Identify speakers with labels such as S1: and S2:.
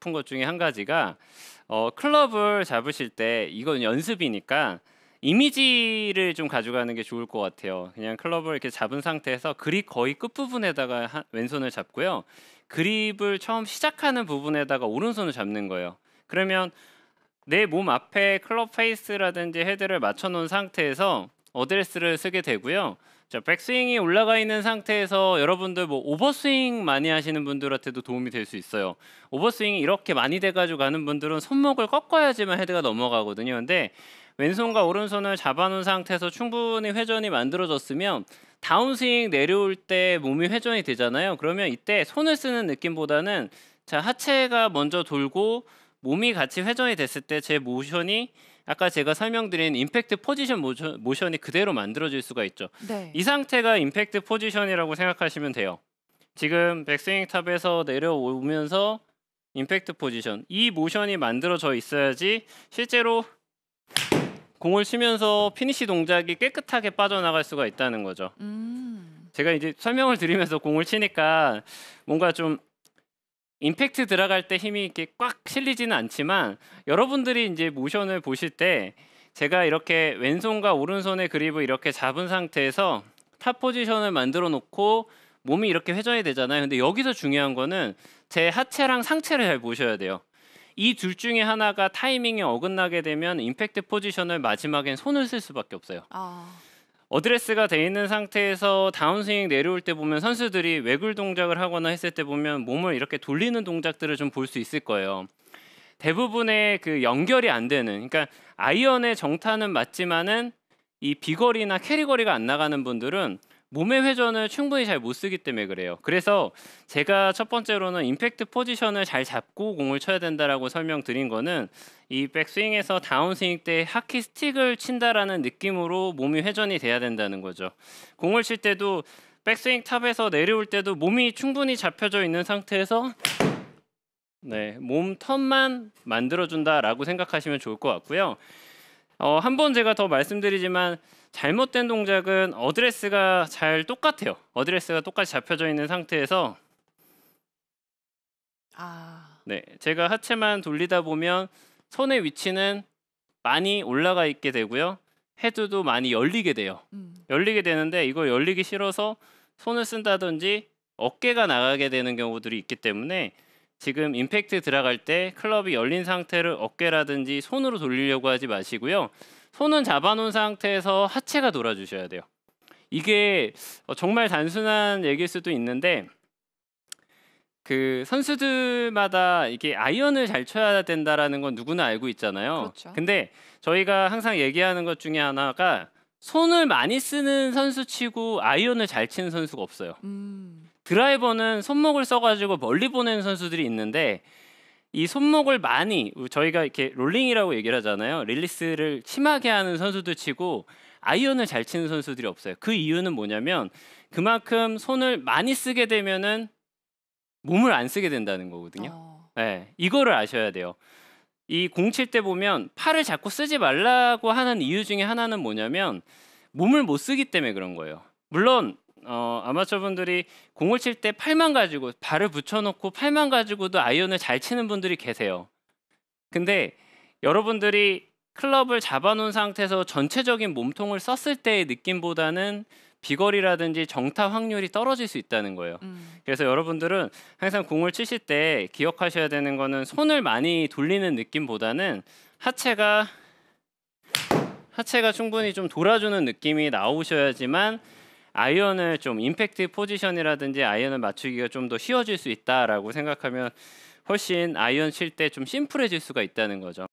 S1: 싶은 것 중에 한 가지가 어, 클럽을 잡으실 때 이건 연습이니까 이미지를 좀 가져가는 게 좋을 것 같아요. 그냥 클럽을 이렇게 잡은 상태에서 그립 거의 끝부분에다가 왼손을 잡고요. 그립을 처음 시작하는 부분에다가 오른손을 잡는 거예요. 그러면 내 몸 앞에 클럽 페이스라든지 헤드를 맞춰 놓은 상태에서 어드레스를 쓰게 되고요. 자, 백스윙이 올라가 있는 상태에서 여러분들 뭐 오버스윙 많이 하시는 분들한테도 도움이 될 수 있어요. 오버스윙이 이렇게 많이 돼가지고 가는 분들은 손목을 꺾어야지만 헤드가 넘어가거든요. 근데 왼손과 오른손을 잡아놓은 상태에서 충분히 회전이 만들어졌으면 다운스윙 내려올 때 몸이 회전이 되잖아요. 그러면 이때 손을 쓰는 느낌보다는 자 하체가 먼저 돌고 몸이 같이 회전이 됐을 때 제 모션이 아까 제가 설명드린 임팩트 포지션 모션, 모션이 그대로 만들어질 수가 있죠. 네. 이 상태가 임팩트 포지션이라고 생각하시면 돼요. 지금 백스윙 탑에서 내려오면서 임팩트 포지션 이 모션이 만들어져 있어야지 실제로 공을 치면서 피니시 동작이 깨끗하게 빠져나갈 수가 있다는 거죠. 음. 제가 이제 설명을 드리면서 공을 치니까 뭔가 좀 임팩트 들어갈 때 힘이 이렇게 꽉 실리지는 않지만 여러분들이 이제 모션을 보실 때 제가 이렇게 왼손과 오른손의 그립을 이렇게 잡은 상태에서 탑 포지션을 만들어 놓고 몸이 이렇게 회전이 되잖아요. 근데 여기서 중요한 거는 제 하체랑 상체를 잘 보셔야 돼요. 이 둘 중에 하나가 타이밍이 어긋나게 되면 임팩트 포지션을 마지막엔 손을 쓸 수밖에 없어요. 아... 어드레스가 돼 있는 상태에서 다운스윙 내려올 때 보면 선수들이 외굴 동작을 하거나 했을 때 보면 몸을 이렇게 돌리는 동작들을 좀 볼 수 있을 거예요. 대부분의 그 연결이 안 되는 그러니까 아이언의 정타는 맞지만은 이 비거리나 캐리거리가 안 나가는 분들은 몸의 회전을 충분히 잘 못 쓰기 때문에 그래요. 그래서 제가 첫 번째로는 임팩트 포지션을 잘 잡고 공을 쳐야 된다라고 설명드린 거는 이 백스윙에서 다운스윙 때 하키 스틱을 친다라는 느낌으로 몸이 회전이 돼야 된다는 거죠. 공을 칠 때도 백스윙 탑에서 내려올 때도 몸이 충분히 잡혀져 있는 상태에서 네, 몸 턴만 만들어 준다라고 생각하시면 좋을 것 같고요. 어, 한번 제가 더 말씀드리지만 잘못된 동작은 어드레스가 잘 똑같아요. 어드레스가 똑같이 잡혀져 있는 상태에서 아... 네, 제가 하체만 돌리다 보면 손의 위치는 많이 올라가 있게 되고요. 헤드도 많이 열리게 돼요. 음. 열리게 되는데 이거 열리기 싫어서 손을 쓴다든지 어깨가 나가게 되는 경우들이 있기 때문에 지금 임팩트 들어갈 때 클럽이 열린 상태를 어깨라든지 손으로 돌리려고 하지 마시고요. 손은 잡아놓은 상태에서 하체가 돌아주셔야 돼요. 이게 어, 정말 단순한 얘기일 수도 있는데 그 선수들마다 이게 아이언을 잘 쳐야 된다라는 건 누구나 알고 있잖아요. 그렇죠. 근데 저희가 항상 얘기하는 것 중에 하나가 손을 많이 쓰는 선수 치고 아이언을 잘 치는 선수가 없어요. 음. 드라이버는 손목을 써가지고 멀리 보내는 선수들이 있는데 이 손목을 많이 저희가 이렇게 롤링이라고 얘기를 하잖아요. 릴리스를 심하게 하는 선수도 치고 아이언을 잘 치는 선수들이 없어요. 그 이유는 뭐냐면 그만큼 손을 많이 쓰게 되면은 몸을 안 쓰게 된다는 거거든요. 어... 네, 이거를 아셔야 돼요. 이 공 칠 때 보면 팔을 자꾸 쓰지 말라고 하는 이유 중에 하나는 뭐냐면 몸을 못 쓰기 때문에 그런 거예요. 물론 어, 아마추어분들이 공을 칠 때 팔만 가지고 발을 붙여놓고 팔만 가지고도 아이언을 잘 치는 분들이 계세요. 근데 여러분들이 클럽을 잡아놓은 상태에서 전체적인 몸통을 썼을 때의 느낌보다는 비거리라든지 정타 확률이 떨어질 수 있다는 거예요. 음. 그래서 여러분들은 항상 공을 치실 때 기억하셔야 되는 거는 손을 많이 돌리는 느낌보다는 하체가 하체가 충분히 좀 돌아주는 느낌이 나오셔야지만 아이언을 좀 임팩트 포지션이라든지 아이언을 맞추기가 좀 더 쉬워질 수 있다라고 생각하면 훨씬 아이언 칠 때 좀 심플해질 수가 있다는 거죠.